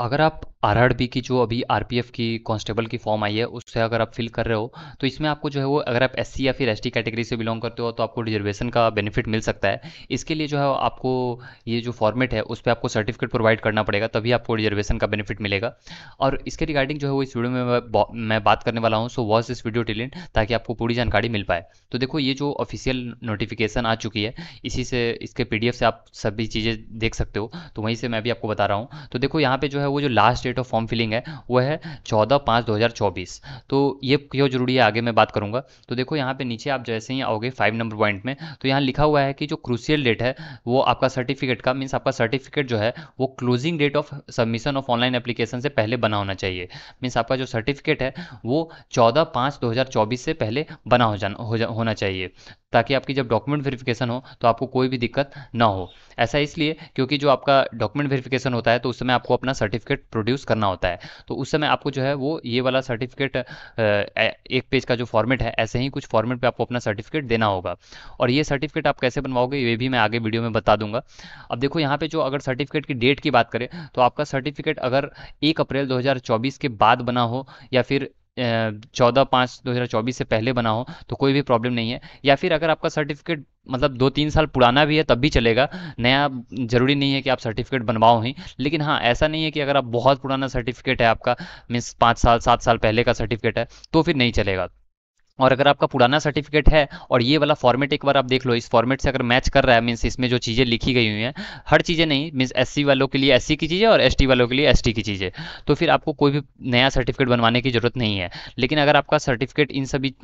अगर आप आर की जो अभी आर की कांस्टेबल की फॉर्म आई है उससे अगर आप फिल कर रहे हो तो इसमें आपको जो है वो अगर आप एस या फिर एस कैटेगरी से बिलोंग करते हो तो आपको रिजर्वेशन का बेनिफिट मिल सकता है इसके लिए जो है आपको ये जो फॉर्मेट है उस पर आपको सर्टिफिकेट प्रोवाइड करना पड़ेगा तभी आपको रिजर्वेशन का बेनिफिट मिलेगा और इसके रिगार्डिंग जो है वो इस वीडियो में मैं, बात करने वाला हूँ सो वॉच इस वीडियो टिलेंट ताकि आपको पूरी जानकारी मिल पाए तो देखो ये जो ऑफिशियल नोटिफिकेशन आ चुकी है इसी से इसके पी से आप सभी चीज़ें देख सकते हो तो वहीं से मैं भी आपको बता रहा हूँ तो देखो यहाँ पर जो है वो जो last date date of form filling है वो है चौदह पाँच दो हज़ार चौबीस तो ये क्यों जरूरी है आगे मैं बात करूँगा तो देखो यहाँ पे नीचे आप जैसे ही आओगे फाइव नंबर पॉइंट में तो यहाँ लिखा हुआ है कि जो क्रूसियल डेट है वो आपका सर्टिफिकेट का मीन्स आपका सर्टिफिकेट जो है वो closing date of submission of online application से पहले बना होना चाहिए मीन्स आपका जो सर्टिफिकेट है वो चौदह पाँच दो हज़ार चौबीस से पहले बना हो जाना होना चाहिए ताकि आपकी जब डॉक्यूमेंट वेरिफिकेशन हो तो आपको कोई भी दिक्कत ना हो ऐसा इसलिए क्योंकि जो आपका डॉक्यूमेंट वेरिफिकेशन होता है तो उस समय आपको अपना सर्टिफिकेट प्रोड्यूस करना होता है तो उस समय आपको जो है वो ये वाला सर्टिफिकेट एक पेज का जो फॉर्मेट है ऐसे ही कुछ फॉर्मेट पर आपको अपना सर्टिफिकेट देना होगा और ये सर्टिफिकेट आप कैसे बनवाओगे ये भी मैं आगे वीडियो में बता दूंगा अब देखो यहाँ पे जो अगर सर्टिफिकेट की डेट की बात करें तो आपका सर्टिफिकेट अगर एक अप्रैल दो के बाद बना हो या फिर चौदह पाँच दो हज़ार चौबीस से पहले बना हो तो कोई भी प्रॉब्लम नहीं है या फिर अगर आपका सर्टिफिकेट मतलब दो तीन साल पुराना भी है तब भी चलेगा नया ज़रूरी नहीं है कि आप सर्टिफिकेट बनवाओ ही लेकिन हाँ ऐसा नहीं है कि अगर आप बहुत पुराना सर्टिफिकेट है आपका मीन्स पाँच साल सात साल पहले का सर्टिफिकेट है तो फिर नहीं चलेगा और अगर आपका पुराना सर्टिफिकेट है और ये वाला फॉर्मेट एक बार आप देख लो इस फॉर्मेट से अगर मैच कर रहा है मीन्स इसमें जो चीज़ें लिखी गई हुई हैं हर चीज़ें नहीं मीन्स एस वालों के लिए एस की चीज़ें और एस वालों के लिए एस की चीज़ें तो फिर आपको कोई भी नया सर्टिफिकेट बनवाने की ज़रूरत नहीं है लेकिन अगर आपका सर्टिफिकेट इन सभी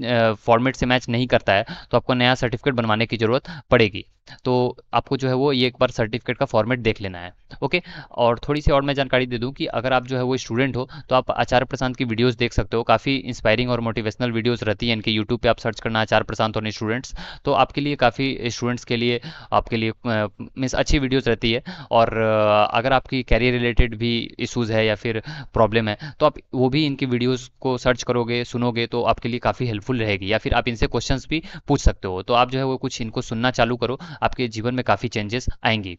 फॉर्मेट से मैच नहीं करता है तो आपको नया सर्टिफिकेट बनवाने की ज़रूरत पड़ेगी तो आपको जो है वो ये एक बार सर्टिफिकेट का फॉर्मेट देख लेना है ओके और थोड़ी सी और मैं जानकारी दे दूँ कि अगर आप जो है वो स्टूडेंट हो तो आप आचार्य प्रशांत की वीडियोज़ देख सकते हो काफ़ी इंस्पायरिंग और मोटिवेशनल वीडियोज़ रहती है इनके यूट्यूब पर आप सर्च करना आचार्य प्रशांत और स्टूडेंट्स तो आपके लिए काफ़ी स्टूडेंट्स के लिए आपके लिए मीन्स अच्छी वीडियोज़ रहती है और अगर आपकी कैरियर रिलेटेड भी इशूज़ है या फिर प्रॉब्लम है तो आप वो भी इनकी वीडियोज़ को सर्च करोगे सुनोगे तो आपके लिए काफ़ी हेल्पफुल रहेगी या फिर आप इनसे क्वेश्चन भी पूछ सकते हो तो आप जो है वो कुछ इनको सुनना चालू करो आपके जीवन में काफ़ी चेंजेस आएंगी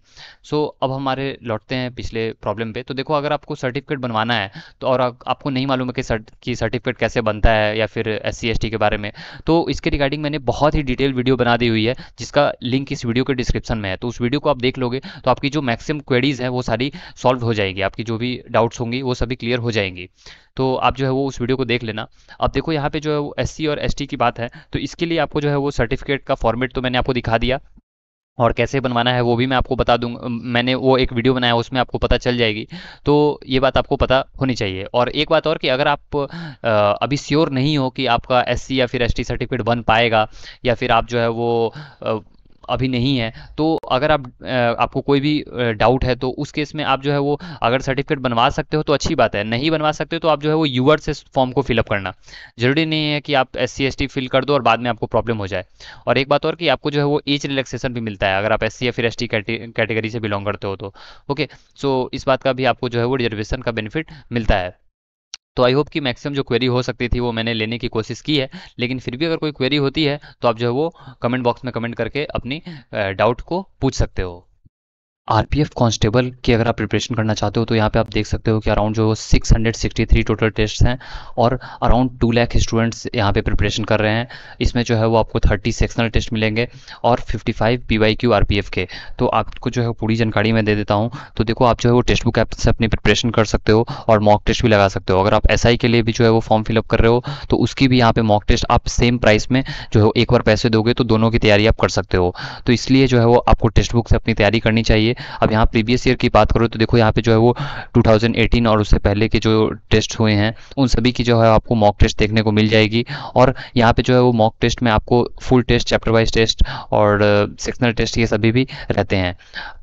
सो so, अब हमारे लौटते हैं पिछले प्रॉब्लम पे तो देखो अगर आपको सर्टिफिकेट बनवाना है तो और आ, आपको नहीं मालूम है कि सर्ट कि सर्टिफिकेट कैसे बनता है या फिर एस सी के बारे में तो इसके रिगार्डिंग मैंने बहुत ही डिटेल वीडियो बना दी हुई है जिसका लिंक इस वीडियो के डिस्क्रिप्शन में है तो उस वीडियो को आप देख लोगे तो आपकी जो मैक्सिमम क्वेरीज़ हैं वो सारी सॉल्व हो जाएगी आपकी जो भी डाउट्स होंगी वो सभी क्लियर हो जाएंगी तो आप जो है वो उस वीडियो को देख लेना अब देखो यहाँ पे जो है वो एस और एस की बात है तो इसके लिए आपको जो है वो सर्टिफिकेट का फॉर्मेट तो मैंने आपको दिखा दिया और कैसे बनवाना है वो भी मैं आपको बता दूंगा मैंने वो एक वीडियो बनाया है उसमें आपको पता चल जाएगी तो ये बात आपको पता होनी चाहिए और एक बात और कि अगर आप अभी श्योर नहीं हो कि आपका एस या फिर एस सर्टिफिकेट बन पाएगा या फिर आप जो है वो अभी नहीं है तो अगर आप आपको कोई भी डाउट है तो उस केस में आप जो है वो अगर सर्टिफिकेट बनवा सकते हो तो अच्छी बात है नहीं बनवा सकते तो आप जो है वो यूअर से फॉर्म को फिलअप करना जरूरी नहीं है कि आप एस सी फिल कर दो और बाद में आपको प्रॉब्लम हो जाए और एक बात और कि आपको जो है वो एज रिलैक्सेशन भी मिलता है अगर आप एस या फिर एस कैटेगरी से बिलोंग करते हो तो ओके सो इस बात का भी आपको जो है वो रिजर्वेशन का बेनिफिट मिलता है तो आई होप कि मैक्सिमम जो क्वेरी हो सकती थी वो मैंने लेने की कोशिश की है लेकिन फिर भी अगर कोई क्वेरी होती है तो आप जो है वो कमेंट बॉक्स में कमेंट करके अपनी डाउट को पूछ सकते हो आरपीएफ कांस्टेबल की अगर आप प्रिपरेशन करना चाहते हो तो यहाँ पे आप देख सकते हो कि अराउंड जो 663 टोटल टेस्ट हैं और अराउंड टू लाख स्टूडेंट्स यहाँ पे प्रिपरेशन कर रहे हैं इसमें जो है वो आपको 30 सेक्शनल टेस्ट मिलेंगे और 55 पीवाईक्यू आरपीएफ के तो आपको जो है पूरी जानकारी मैं दे देता हूँ तो देखो आप जो है वो टेस्ट बुक ऐप से अपनी प्रिपरेशन कर सकते हो और मॉक टेस्ट भी लगा सकते हो अगर आप एस के लिए भी जो है वो फॉर्म फिलअप कर रहे हो तो उसकी भी यहाँ पर मॉक टेस्ट आप सेम प्राइस में जो है एक बार पैसे दोगे तो दोनों की तैयारी आप कर सकते हो तो इसलिए जो है वो आपको टेक्स्ट बुक से अपनी तैयारी करनी चाहिए चाहिए अब यहाँ प्रीवियस ईयर की बात करो तो देखो यहाँ पे जो है वो 2018 और उससे पहले के जो टेस्ट हुए हैं उन सभी की जो है आपको मॉक टेस्ट देखने को मिल जाएगी और यहाँ पे जो है वो मॉक टेस्ट में आपको full test chapter wise test और सेक्शनल टेस्ट ये सभी भी रहते हैं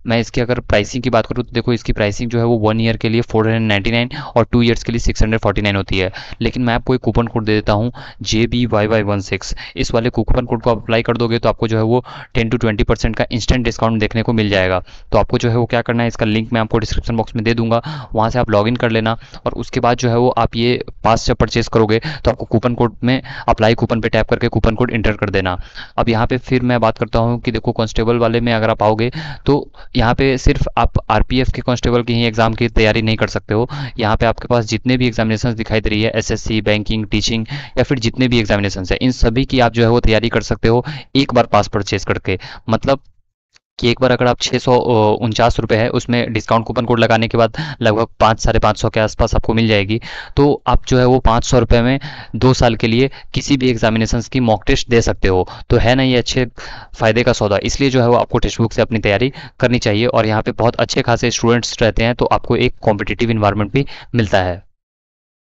मैं इसकी अगर प्राइसिंग की बात करूँ तो देखो इसकी प्राइसिंग जो है वो वन ईयर के लिए फोर हंड्रेड नाइन्टी नाइन और टू ईयर्स के लिए सिक्स हंड्रेड फोर्टी नाइन होती है लेकिन मैं आपको एक कूपन कोड दे देता हूँ J B Y Y one six इस वाले कूपन कोड को आप अप्लाई कर दोगे तो आपको जो है वो टेन टू ट्वेंटी परसेंट का इंस्टेंट डिस्काउंट देखने को मिल जाएगा तो आपको जो है वो क्या करना है इसका लिंक मैं आपको डिस्क्रिप्शन बॉक्स में दे दूंगा वहाँ से आप लॉग कर लेना और उसके बाद जो है वो आप ये पास से परचेज करोगे तो आपको कूपन कोड में अप्लाई कूपन पर टैप करके कूपन कोड इंटर कर देना अब यहाँ पर फिर मैं बात करता हूँ कि देखो कॉन्स्टेबल वाले में अगर आप आओगे तो यहाँ पे सिर्फ आप आरपीएफ के कॉन्स्टेबल की ही एग्ज़ाम की तैयारी नहीं कर सकते हो यहाँ पे आपके पास जितने भी एग्जामिनेशन दिखाई दे रही है सी बैंकिंग टीचिंग या फिर जितने भी एग्जामिनेशन है इन सभी की आप जो है वो तैयारी कर सकते हो एक बार पास परचेज करके मतलब कि एक बार अगर आप छः सौ उनचास रुपये है उसमें डिस्काउंट कूपन कोड लगाने के बाद लगभग पाँच साढ़े पाँच सौ के आसपास आपको मिल जाएगी तो आप जो है वो पाँच सौ रुपये में दो साल के लिए किसी भी एग्जामिनेशन की मॉक टेस्ट दे सकते हो तो है ना ये अच्छे फ़ायदे का सौदा इसलिए जो है वो आपको टेक्स्ट बुक से अपनी तैयारी करनी चाहिए और यहाँ पर बहुत अच्छे खासे स्टूडेंट्स रहते हैं तो आपको एक कॉम्पिटेटिव इन्वायरमेंट भी मिलता है